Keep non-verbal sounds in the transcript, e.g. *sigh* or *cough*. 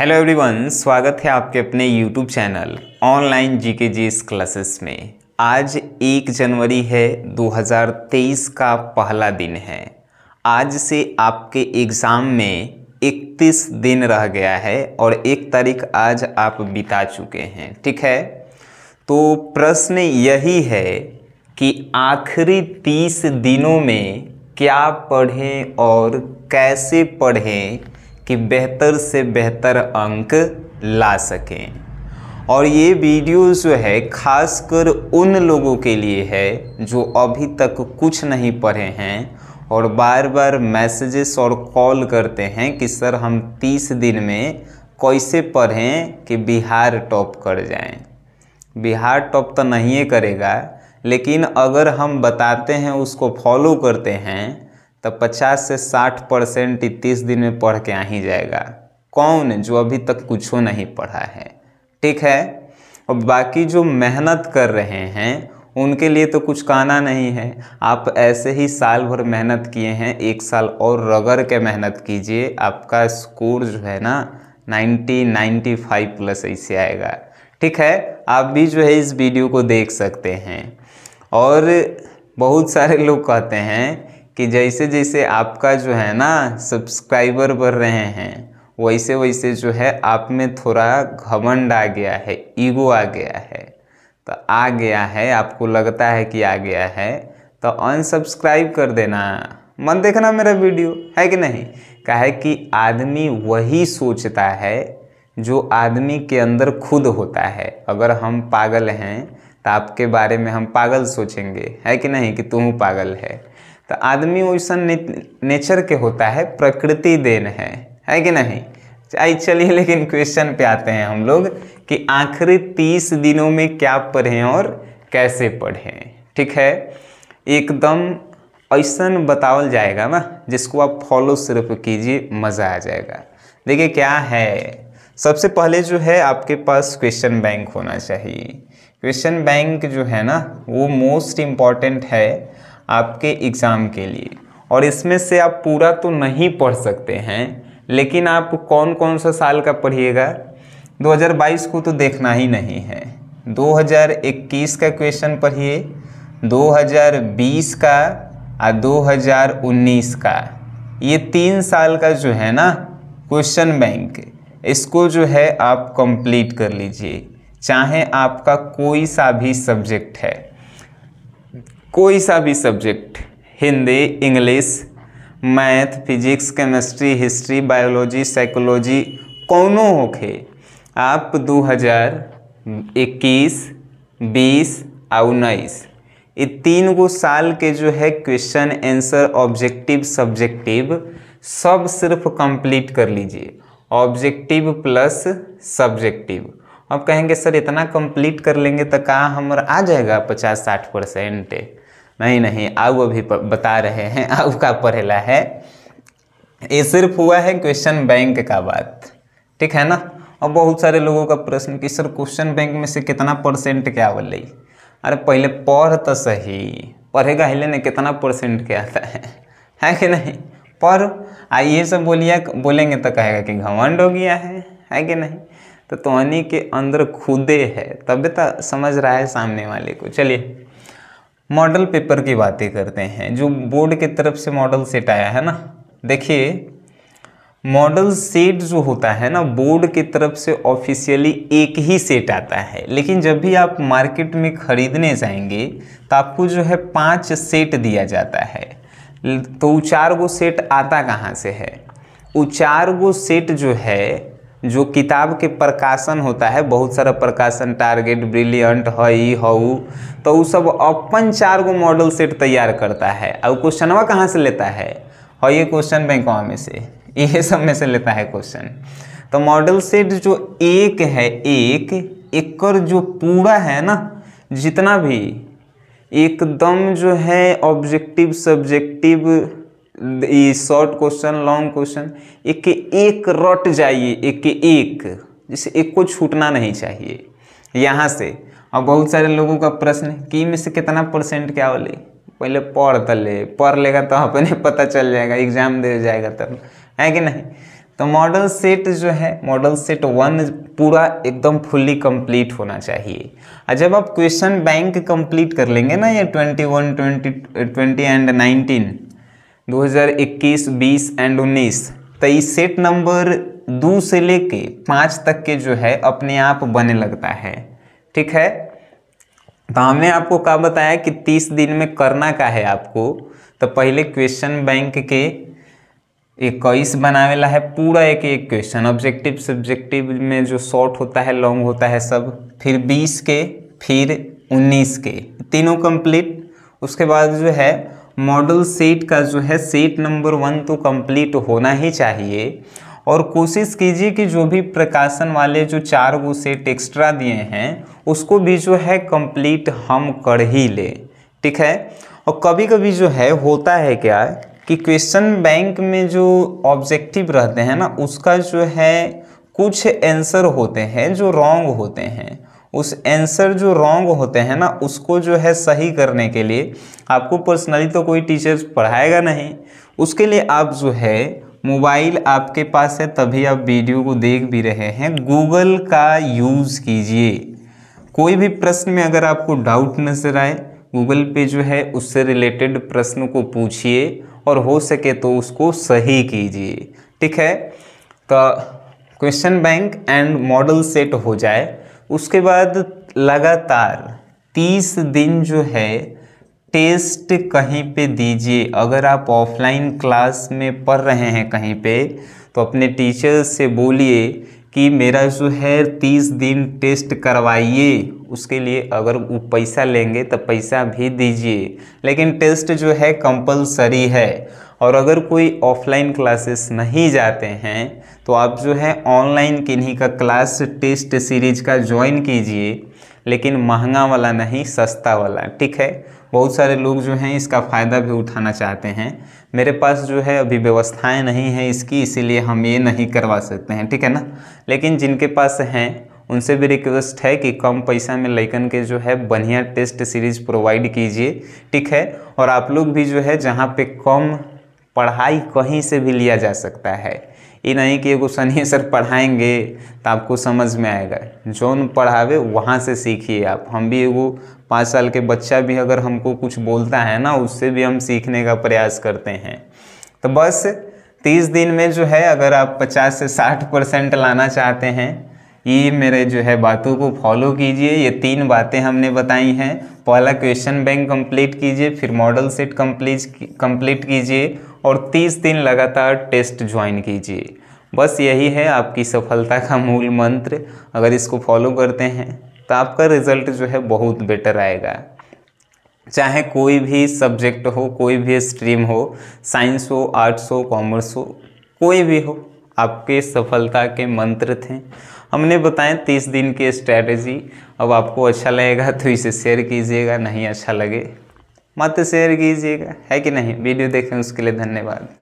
hello everyone स्वागत है आपके अपने यूट्यूब चैनल ऑनलाइन जी के जी क्लासेस में आज एक जनवरी है 2023 का पहला दिन है आज से आपके एग्ज़ाम में 31 दिन रह गया है और एक तारीख आज आप बिता चुके हैं ठीक है तो प्रश्न यही है कि आखिरी 30 दिनों में क्या पढ़ें और कैसे पढ़ें कि बेहतर से बेहतर अंक ला सकें और ये वीडियो जो है खासकर उन लोगों के लिए है जो अभी तक कुछ नहीं पढ़े हैं और बार बार मैसेजेस और कॉल करते हैं कि सर हम तीस दिन में कैसे पढ़ें कि बिहार टॉप कर जाएं बिहार टॉप तो नहीं करेगा लेकिन अगर हम बताते हैं उसको फॉलो करते हैं तो 50 से 60 परसेंट तीस दिन में पढ़ के आ ही जाएगा कौन जो अभी तक कुछ नहीं पढ़ा है ठीक है और बाकी जो मेहनत कर रहे हैं उनके लिए तो कुछ कहना नहीं है आप ऐसे ही साल भर मेहनत किए हैं एक साल और रगड़ के मेहनत कीजिए आपका स्कोर जो है ना 90 95 प्लस ऐसे आएगा ठीक है आप भी जो है इस वीडियो को देख सकते हैं और बहुत सारे लोग कहते हैं कि जैसे जैसे आपका जो है ना सब्सक्राइबर बढ़ रहे हैं वैसे वैसे जो है आप में थोड़ा घमंड आ गया है ईगो आ गया है तो आ गया है आपको लगता है कि आ गया है तो अनसब्सक्राइब कर देना मन देखना मेरा वीडियो है कि नहीं कहे कि आदमी वही सोचता है जो आदमी के अंदर खुद होता है अगर हम पागल हैं तो आपके बारे में हम पागल सोचेंगे है कि नहीं कि तुम पागल है तो आदमी वैसा ने, नेचर के होता है प्रकृति देन है है कि नहीं आई चलिए लेकिन क्वेश्चन पे आते हैं हम लोग कि आखिरी तीस दिनों में क्या पढ़ें और कैसे पढ़ें ठीक है एकदम ऐसा बतावल जाएगा ना जिसको आप फॉलो सिर्फ कीजिए मज़ा आ जाएगा देखिए क्या है सबसे पहले जो है आपके पास क्वेश्चन बैंक होना चाहिए क्वेश्चन बैंक जो है ना वो मोस्ट इम्पॉर्टेंट है आपके एग्ज़ाम के लिए और इसमें से आप पूरा तो नहीं पढ़ सकते हैं लेकिन आप कौन कौन सा साल का पढ़िएगा 2022 को तो देखना ही नहीं है 2021 का क्वेश्चन पढ़िए 2020 का और 2019 का ये तीन साल का जो है ना क्वेश्चन बैंक इसको जो है आप कंप्लीट कर लीजिए चाहे आपका कोई सा भी सब्जेक्ट है कोई सा भी subject Hindi English math physics chemistry history biology psychology कौनों के आप 2021 20 और उन्नीस ये तीन गो साल के जो है क्वेश्चन आंसर ऑब्जेक्टिव सब्जेक्टिव सब सिर्फ कंप्लीट कर लीजिए ऑब्जेक्टिव प्लस सब्जेक्टिव अब कहेंगे सर इतना कंप्लीट कर लेंगे तो कहाँ हमारा आ जाएगा पचास साठ परसेंट नहीं नहीं आउ अभी बता रहे हैं आउ का पढ़ेला है ये सिर्फ हुआ है क्वेश्चन बैंक का बात ठीक है ना और बहुत सारे लोगों का प्रश्न कि सर क्वेश्चन बैंक में से कितना परसेंट क्या बोले अरे पहले पढ़ तो सही पढ़ेगा हिले ने कितना परसेंट क्या आता है *laughs* है कि नहीं पर आ ये सब बोलिया बोलेंगे तो कहेगा कि घमंड हो गया है है कि नहीं तो तोनी के अंदर खुदे है तब तो समझ रहा है सामने वाले को चलिए मॉडल पेपर की बातें करते हैं जो बोर्ड की तरफ से मॉडल सेट आया है ना देखिए मॉडल सेट जो होता है ना बोर्ड की तरफ से ऑफिशियली एक ही सेट आता है लेकिन जब भी आप मार्केट में ख़रीदने जाएंगे तो आपको जो है पांच सेट दिया जाता है तो चार गो सेट आता कहाँ से है वो चार गो सेट जो है जो किताब के प्रकाशन होता है बहुत सारा प्रकाशन टारगेट ब्रिलियंट ई हऊ तो वो सब अपन चार गो मॉडल सेट तैयार करता है और क्वेश्चनवा कहाँ से लेता है और ये क्वेश्चन बैंकवा में से ये सब में से लेता है क्वेश्चन तो मॉडल सेट जो एक है एक एकर जो पूरा है ना जितना भी एकदम जो है ऑब्जेक्टिव सब्जेक्टिव ये शॉर्ट क्वेश्चन लॉन्ग क्वेश्चन एक के एक रट जाइए एक के एक जिसे एक को छूटना नहीं चाहिए यहाँ से और बहुत सारे लोगों का प्रश्न कि में से कितना परसेंट क्या बोले पहले पढ़ तो ले पढ़ लेगा तो अपने *laughs* पता चल जाएगा एग्जाम दे जाएगा तब है कि नहीं तो मॉडल सेट जो है मॉडल सेट वन पूरा एकदम फुल्ली कंप्लीट होना चाहिए और जब आप क्वेश्चन बैंक कंप्लीट कर लेंगे ना ये twenty one twenty twenty and nineteen 2021, 20 and 19 तो सेट नंबर दो से लेके पाँच तक के जो है अपने आप बने लगता है ठीक है तो हमने आपको क्या बताया कि तीस दिन में करना का है आपको तो पहले क्वेश्चन बैंक के इक्कीस बनावेला है पूरा एक एक क्वेश्चन ऑब्जेक्टिव सब्जेक्टिव में जो शॉर्ट होता है लॉन्ग होता है सब फिर बीस के फिर उन्नीस के तीनों कंप्लीट उसके बाद जो है मॉडल सेट का जो है सेट नंबर वन तो कंप्लीट होना ही चाहिए और कोशिश कीजिए कि जो भी प्रकाशन वाले जो चार गो सेट एक्स्ट्रा दिए हैं उसको भी जो है कंप्लीट हम कर ही ले ठीक है और कभी कभी जो है होता है क्या कि क्वेश्चन बैंक में जो ऑब्जेक्टिव रहते हैं ना उसका जो है कुछ आंसर होते हैं जो रॉन्ग होते हैं उस आंसर जो रॉन्ग होते हैं ना उसको जो है सही करने के लिए आपको पर्सनली तो कोई टीचर पढ़ाएगा नहीं उसके लिए आप जो है मोबाइल आपके पास है तभी आप वीडियो को देख भी रहे हैं गूगल का यूज़ कीजिए कोई भी प्रश्न में अगर आपको डाउट नज़र आए गूगल पे जो है उससे रिलेटेड प्रश्न को पूछिए और हो सके तो उसको सही कीजिए ठीक है तो question bank and model set हो जाए उसके बाद लगातार तीस दिन जो है टेस्ट कहीं पे दीजिए अगर आप ऑफलाइन क्लास में पढ़ रहे हैं कहीं पे तो अपने टीचर से बोलिए कि मेरा जो है तीस दिन टेस्ट करवाइए उसके लिए अगर वो पैसा लेंगे तो पैसा भी दीजिए लेकिन टेस्ट जो है कंपलसरी है और अगर कोई ऑफलाइन क्लासेस नहीं जाते हैं तो आप जो है ऑनलाइन किन्हीं का क्लास टेस्ट सीरीज का ज्वाइन कीजिए लेकिन महंगा वाला नहीं सस्ता वाला ठीक है बहुत सारे लोग जो हैं इसका फ़ायदा भी उठाना चाहते हैं मेरे पास जो है अभी व्यवस्थाएं नहीं हैं इसकी इसीलिए हम ये नहीं करवा सकते हैं ठीक है ना लेकिन जिनके पास हैं उनसे भी रिक्वेस्ट है कि कम पैसा में लैकन के जो है बढ़िया टेस्ट सीरीज़ प्रोवाइड कीजिए ठीक है और आप लोग भी जो है जहाँ पर कम पढ़ाई कहीं से भी लिया जा सकता है ये नहीं कि एगो सनी सर पढ़ाएंगे तो आपको समझ में आएगा जौन पढ़ावे वहाँ से सीखिए आप हम भी एगो पाँच साल के बच्चा भी अगर हमको कुछ बोलता है ना उससे भी हम सीखने का प्रयास करते हैं तो बस तीस दिन में जो है अगर आप पचास से साठ परसेंट लाना चाहते हैं ये मेरे जो है बातों को फॉलो कीजिए ये तीन बातें हमने बताई हैं पहला क्वेश्चन बैंक कंप्लीट कीजिए फिर मॉडल सेट कंप्लीट कंप्लीट कीजिए और तीस दिन लगातार टेस्ट ज्वाइन कीजिए बस यही है आपकी सफलता का मूल मंत्र अगर इसको फॉलो करते हैं तो आपका रिज़ल्ट जो है बहुत बेटर आएगा चाहे कोई भी सब्जेक्ट हो कोई भी स्ट्रीम हो साइंस हो आर्ट्स हो कॉमर्स हो कोई भी हो आपके सफलता के मंत्र थे हमने बताएं तीस दिन की स्ट्रैटेजी अब आपको अच्छा लगेगा तो इसे शेयर कीजिएगा नहीं अच्छा लगे मत शेयर कीजिएगा है कि नहीं वीडियो देखें उसके लिए धन्यवाद